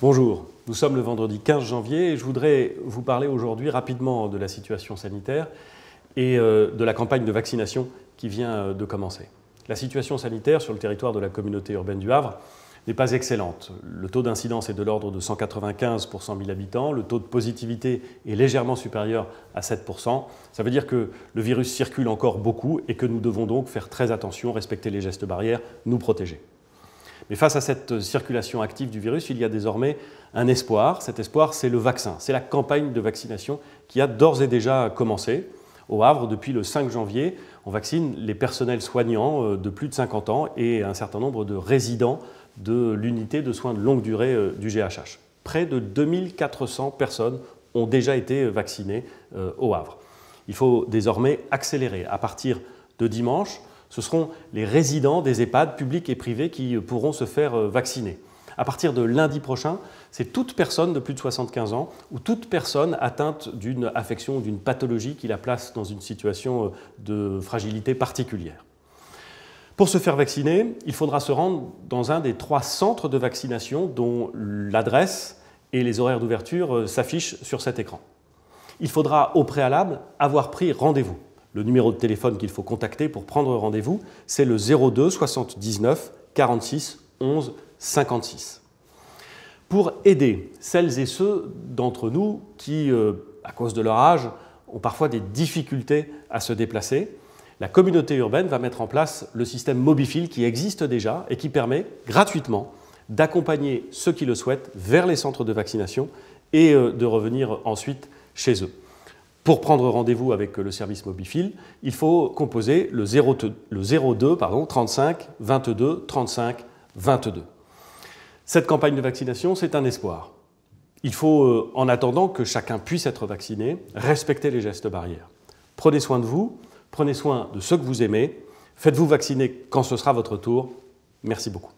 Bonjour, nous sommes le vendredi 15 janvier et je voudrais vous parler aujourd'hui rapidement de la situation sanitaire et euh, de la campagne de vaccination qui vient euh, de commencer. La situation sanitaire sur le territoire de la communauté urbaine du Havre n'est pas excellente. Le taux d'incidence est de l'ordre de 195 pour 100 000 habitants, le taux de positivité est légèrement supérieur à 7 Ça veut dire que le virus circule encore beaucoup et que nous devons donc faire très attention, respecter les gestes barrières, nous protéger. Mais face à cette circulation active du virus, il y a désormais un espoir. Cet espoir, c'est le vaccin. C'est la campagne de vaccination qui a d'ores et déjà commencé. Au Havre, depuis le 5 janvier, on vaccine les personnels soignants euh, de plus de 50 ans et un certain nombre de résidents de l'unité de soins de longue durée euh, du GHH. Près de 2400 personnes ont déjà été vaccinées euh, au Havre. Il faut désormais accélérer. À partir de dimanche, ce seront les résidents des EHPAD publics et privés qui euh, pourront se faire euh, vacciner. À partir de lundi prochain, c'est toute personne de plus de 75 ans ou toute personne atteinte d'une affection ou d'une pathologie qui la place dans une situation euh, de fragilité particulière. Pour se faire vacciner, il faudra se rendre dans un des trois centres de vaccination dont l'adresse et les horaires d'ouverture s'affichent sur cet écran. Il faudra au préalable avoir pris rendez-vous le numéro de téléphone qu'il faut contacter pour prendre rendez-vous, c'est le 02 79 46 11 56. Pour aider celles et ceux d'entre nous qui, euh, à cause de leur âge, ont parfois des difficultés à se déplacer, la communauté urbaine va mettre en place le système mobifile qui existe déjà et qui permet gratuitement d'accompagner ceux qui le souhaitent vers les centres de vaccination et euh, de revenir ensuite chez eux. Pour prendre rendez-vous avec le service Mobifil, il faut composer le, 02 pardon, 35 22 35 22. Cette campagne de vaccination, c'est un espoir. Il faut, euh, en attendant que chacun puisse être vacciné, respecter les gestes barrières. Prenez soin de vous, prenez soin de ceux que vous aimez, faites-vous vacciner quand ce sera votre tour. Merci beaucoup.